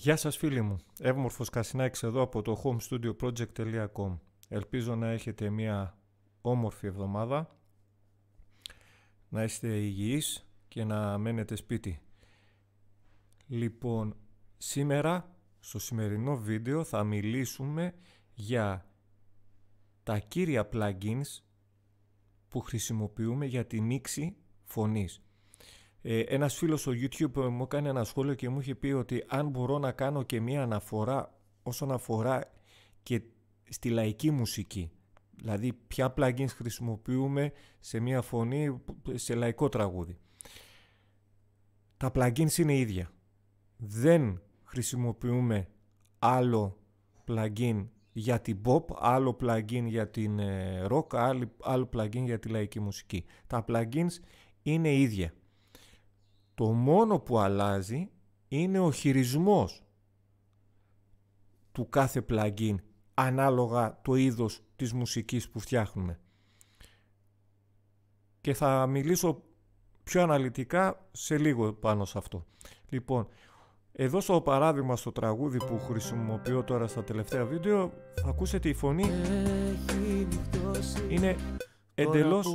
Γεια σας φίλοι μου, Εύμορφος Κασινάκης εδώ από το homestudioproject.com Ελπίζω να έχετε μια όμορφη εβδομάδα, να είστε υγιείς και να μένετε σπίτι. Λοιπόν, σήμερα στο σημερινό βίντεο θα μιλήσουμε για τα κύρια plugins που χρησιμοποιούμε για τη μίξη φωνής. Ε, ένας φίλος στο YouTube ε, μου έκανε ένα σχόλιο και μου είχε πει ότι αν μπορώ να κάνω και μία αναφορά όσον αφορά και στη λαϊκή μουσική. Δηλαδή ποια plugins χρησιμοποιούμε σε μία φωνή σε λαϊκό τραγούδι. Τα plugins είναι ίδια. Δεν χρησιμοποιούμε άλλο plugin για την pop, άλλο plugin για την ε, rock, άλλο plugin για τη λαϊκή μουσική. Τα plugins είναι ίδια. Το μόνο που αλλάζει είναι ο χειρισμός του κάθε plugin ανάλογα το είδος της μουσικής που φτιάχνουμε. Και θα μιλήσω πιο αναλυτικά σε λίγο πάνω σε αυτό. Λοιπόν, εδώ στο παράδειγμα στο τραγούδι που χρησιμοποιώ τώρα στα τελευταία βίντεο θα ακούσετε η φωνή είναι εντελώς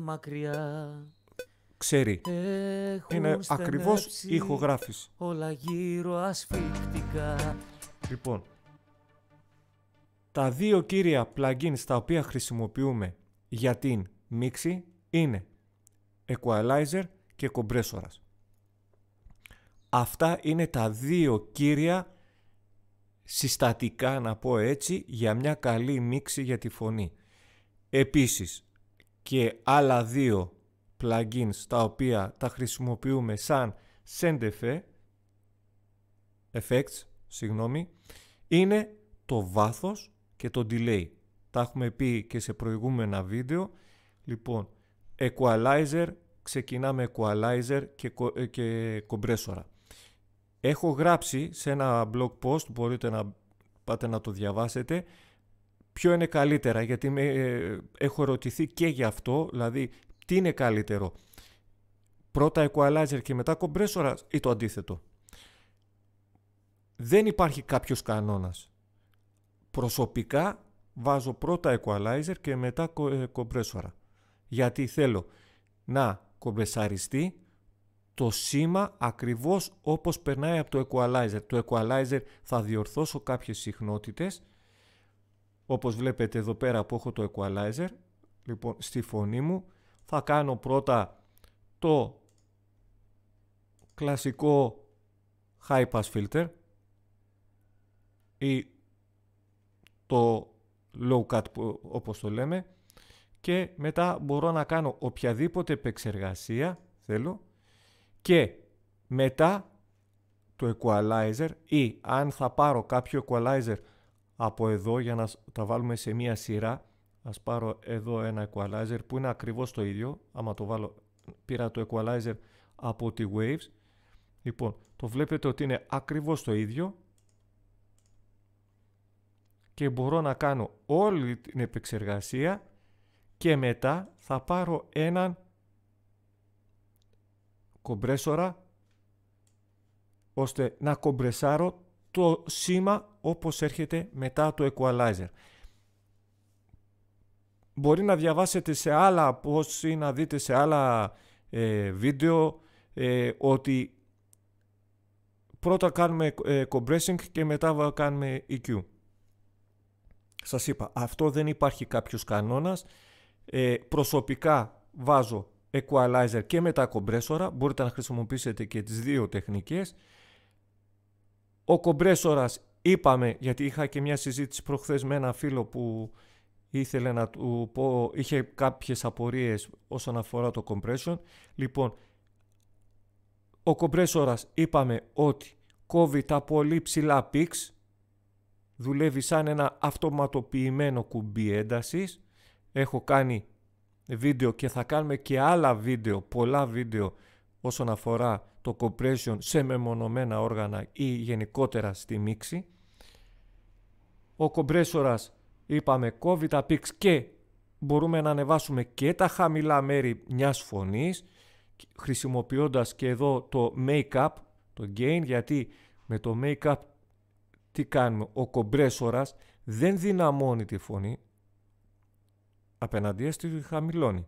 μακριά ξέρει. είναι ακριβώς ηχογράφηση. Όλα Λοιπόν, τα δύο κύρια plugins τα οποία χρησιμοποιούμε για την μίξη είναι Equalizer και Compressor. Αυτά είναι τα δύο κύρια συστατικά να πω έτσι για μια καλή μίξη για τη φωνή. Επίσης και άλλα δύο plugins τα οποία τα χρησιμοποιούμε σαν send effects, συγγνώμη, είναι το βάθος και το delay. Τα έχουμε πει και σε προηγούμενα βίντεο. Λοιπόν, equalizer, ξεκινάμε equalizer και, ε, και compressor. Έχω γράψει σε ένα blog post, μπορείτε να πάτε να το διαβάσετε, ποιο είναι καλύτερα, γιατί ε, έχω ρωτηθεί και γι' αυτό, δηλαδή τι είναι καλύτερο, πρώτα equalizer και μετά compressor ή το αντίθετο. Δεν υπάρχει κάποιος κανόνας. Προσωπικά βάζω πρώτα equalizer και μετά compressor. Ε, Γιατί θέλω να κομπρεσαριστεί το σήμα ακριβώς όπως περνάει από το equalizer. Το equalizer θα διορθώσω κάποιες συχνότητες. Όπως βλέπετε εδώ πέρα που έχω το equalizer, λοιπόν στη φωνή μου θα κάνω πρώτα το κλασικό high pass filter ή το low cut όπως το λέμε και μετά μπορώ να κάνω οποιαδήποτε επεξεργασία θέλω και μετά το equalizer ή αν θα πάρω κάποιο equalizer από εδώ για να τα βάλουμε σε μία σειρά ας πάρω εδώ ένα equalizer που είναι ακριβώς το ίδιο άμα το βάλω πήρα το equalizer από τη waves λοιπόν το βλέπετε ότι είναι ακριβώς το ίδιο και μπορώ να κάνω όλη την επεξεργασία και μετά θα πάρω έναν κομπρέσορα ώστε να κομπρεσάρω το σήμα όπως έρχεται μετά το equalizer μπορεί να διαβάσετε σε άλλα posts ή να δείτε σε άλλα ε, βίντεο ε, ότι πρώτα κάνουμε ε, compressing και μετά κάνουμε EQ. Σας είπα, αυτό δεν υπάρχει κάποιος κανόνας. Ε, προσωπικά βάζω equalizer και μετά compressor. Μπορείτε να χρησιμοποιήσετε και τις δύο τεχνικές. Ο compressor είπαμε, γιατί είχα και μια συζήτηση προχθές με ένα φίλο που ήθελε να του πω, είχε κάποιες απορίες όσον αφορά το compression. Λοιπόν, ο compressor είπαμε ότι κόβει τα πολύ ψηλά πίξ. δουλεύει σαν ένα αυτοματοποιημένο κουμπί έντασης. Έχω κάνει βίντεο και θα κάνουμε και άλλα βίντεο, πολλά βίντεο όσον αφορά το compression σε μεμονωμένα όργανα ή γενικότερα στη μίξη. Ο κομπρέσορας είπαμε κόβει τα και μπορούμε να ανεβάσουμε και τα χαμηλά μέρη μιας φωνής χρησιμοποιώντας και εδώ το make-up, το gain, γιατί με το make-up τι κάνουμε, ο κομπρέσορας δεν δυναμώνει τη φωνή, απέναντί στη χαμηλώνει.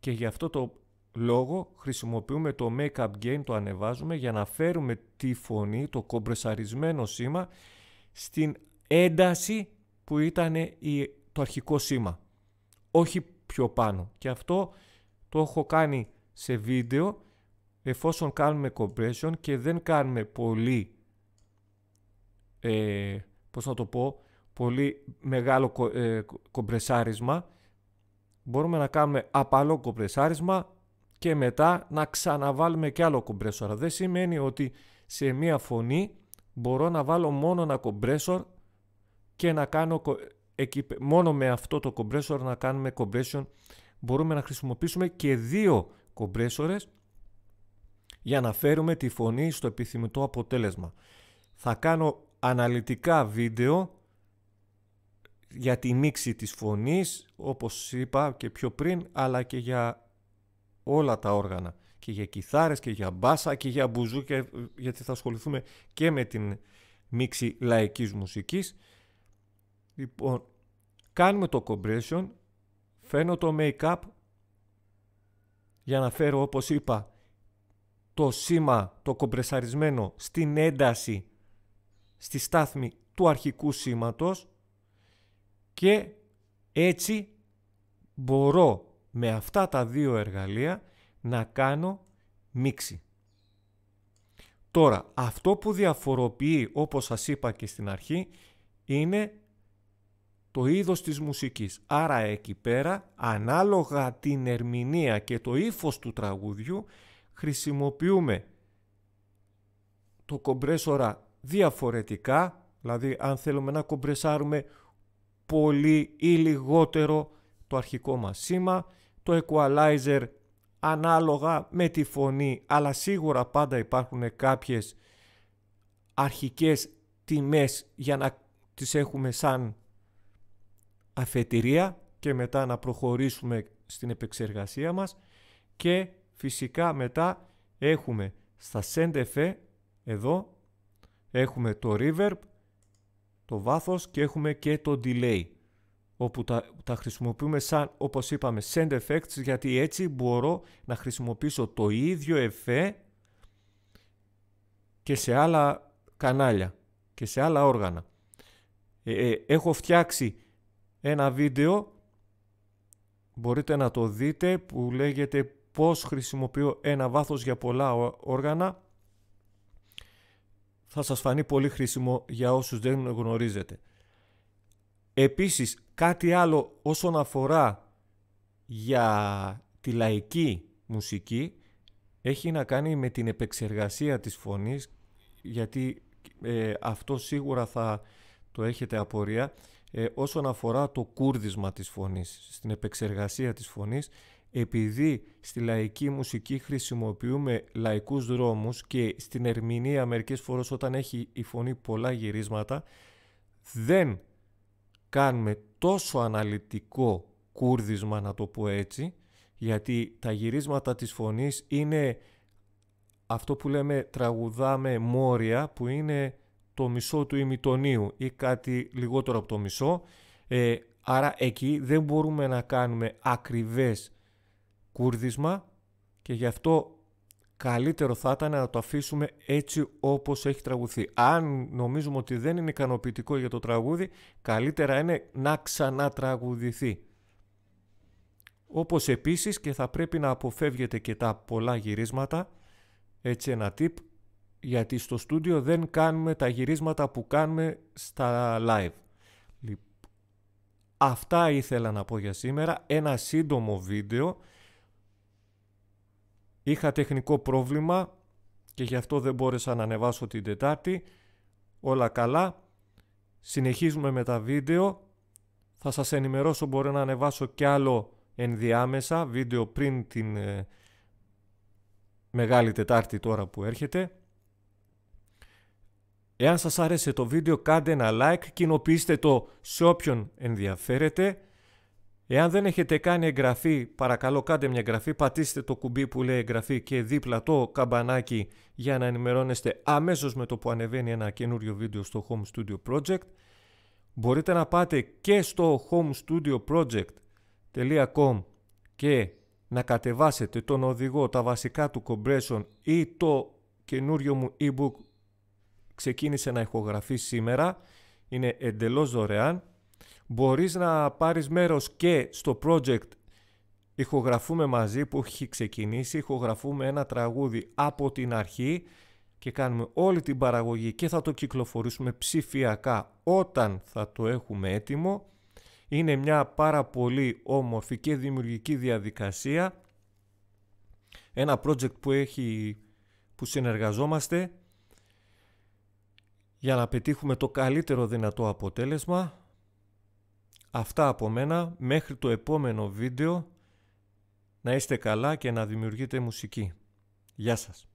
Και γι' αυτό το λόγο χρησιμοποιούμε το make-up gain, το ανεβάζουμε για να φέρουμε τη φωνή, το κομπρεσαρισμένο σήμα, στην ένταση που ήταν το αρχικό σήμα. Όχι πιο πάνω. Και αυτό το έχω κάνει σε βίντεο εφόσον κάνουμε compression και δεν κάνουμε πολύ ε, πώς να το πω πολύ μεγάλο ε, κομπρεσάρισμα μπορούμε να κάνουμε απαλό κομπρεσάρισμα και μετά να ξαναβάλουμε και άλλο κομπρέσορα. Δεν σημαίνει ότι σε μία φωνή μπορώ να βάλω μόνο ένα κομπρέσορ και να κάνω εκεί, μόνο με αυτό το compressor να κάνουμε compression. Μπορούμε να χρησιμοποιήσουμε και δύο compressors για να φέρουμε τη φωνή στο επιθυμητό αποτέλεσμα. Θα κάνω αναλυτικά βίντεο για τη μίξη της φωνής, όπως είπα και πιο πριν, αλλά και για όλα τα όργανα. Και για κιθάρες και για μπάσα και για μπουζού, ε, ε, γιατί θα ασχοληθούμε και με την μίξη λαϊκής μουσικής. Λοιπόν, κάνουμε το compression, φέρνω το make-up για να φέρω όπως είπα το σήμα, το κομπρεσαρισμένο στην ένταση στη στάθμη του αρχικού σήματος και έτσι μπορώ με αυτά τα δύο εργαλεία να κάνω μίξη. Τώρα, αυτό που διαφοροποιεί, όπως σας είπα και στην αρχή, είναι το είδος της μουσικής. Άρα εκεί πέρα, ανάλογα την ερμηνεία και το ύφος του τραγουδιού, χρησιμοποιούμε το κομπρέσορα διαφορετικά, δηλαδή αν θέλουμε να κομπρεσάρουμε πολύ ή λιγότερο το αρχικό μας σήμα, το equalizer ανάλογα με τη φωνή, αλλά σίγουρα πάντα υπάρχουν κάποιες αρχικές τιμές για να τις έχουμε σαν αφετηρία και μετά να προχωρήσουμε στην επεξεργασία μας και φυσικά μετά έχουμε στα send effect εδώ έχουμε το reverb, το βάθος και έχουμε και το delay όπου τα, τα χρησιμοποιούμε σαν όπως είπαμε send effects γιατί έτσι μπορώ να χρησιμοποιήσω το ίδιο εφέ και σε άλλα κανάλια και σε άλλα όργανα. Ε, ε, έχω φτιάξει ένα βίντεο, μπορείτε να το δείτε, που λέγεται πώς χρησιμοποιώ ένα βάθος για πολλά όργανα. Θα σας φανεί πολύ χρήσιμο για όσους δεν γνωρίζετε. Επίσης, κάτι άλλο όσον αφορά για τη λαϊκή μουσική, έχει να κάνει με την επεξεργασία της φωνής, γιατί ε, αυτό σίγουρα θα το έχετε απορία. Ε, όσον αφορά το κούρδισμα της φωνής, στην επεξεργασία της φωνής, επειδή στη λαϊκή μουσική χρησιμοποιούμε λαϊκούς δρόμους και στην ερμηνεία μερικές φορές όταν έχει η φωνή πολλά γυρίσματα, δεν κάνουμε τόσο αναλυτικό κούρδισμα να το πω έτσι, γιατί τα γυρίσματα της φωνής είναι αυτό που λέμε τραγουδάμε μόρια που είναι το μισό του ημιτονίου ή κάτι λιγότερο από το μισό. Ε, άρα εκεί δεν μπορούμε να κάνουμε ακριβές κούρδισμα και γι' αυτό καλύτερο θα ήταν να το αφήσουμε έτσι όπως έχει τραγουθεί Αν νομίζουμε ότι δεν είναι ικανοποιητικό για το τραγούδι, καλύτερα είναι να ξανατραγουδηθεί. Όπως επίσης και θα πρέπει να αποφεύγετε και τα πολλά γυρίσματα, έτσι ένα tip, γιατί στο στούντιο δεν κάνουμε τα γυρίσματα που κάνουμε στα live. Αυτά ήθελα να πω για σήμερα. Ένα σύντομο βίντεο. Είχα τεχνικό πρόβλημα και γι' αυτό δεν μπόρεσα να ανεβάσω την Τετάρτη. Όλα καλά. Συνεχίζουμε με τα βίντεο. Θα σας ενημερώσω μπορώ να ανεβάσω κι άλλο ενδιάμεσα βίντεο πριν την ε, Μεγάλη Τετάρτη τώρα που έρχεται. Εάν σας άρεσε το βίντεο κάντε ένα like, κοινοποιήστε το σε όποιον ενδιαφέρεται. Εάν δεν έχετε κάνει εγγραφή, παρακαλώ κάντε μια εγγραφή, πατήστε το κουμπί που λέει εγγραφή και δίπλα το καμπανάκι για να ενημερώνεστε αμέσως με το που ανεβαίνει ένα καινούριο βίντεο στο Home Studio Project. Μπορείτε να πάτε και στο homestudioproject.com και να κατεβάσετε τον οδηγό, τα βασικά του compression ή το καινούριο μου ebook ξεκίνησε να ηχογραφεί σήμερα. Είναι εντελώς δωρεάν. Μπορείς να πάρεις μέρος και στο project ηχογραφούμε μαζί που έχει ξεκινήσει. Ηχογραφούμε ένα τραγούδι από την αρχή και κάνουμε όλη την παραγωγή και θα το κυκλοφορήσουμε ψηφιακά όταν θα το έχουμε έτοιμο. Είναι μια πάρα πολύ όμορφη και δημιουργική διαδικασία. Ένα project που έχει που συνεργαζόμαστε για να πετύχουμε το καλύτερο δυνατό αποτέλεσμα. Αυτά από μένα. Μέχρι το επόμενο βίντεο να είστε καλά και να δημιουργείτε μουσική. Γεια σας.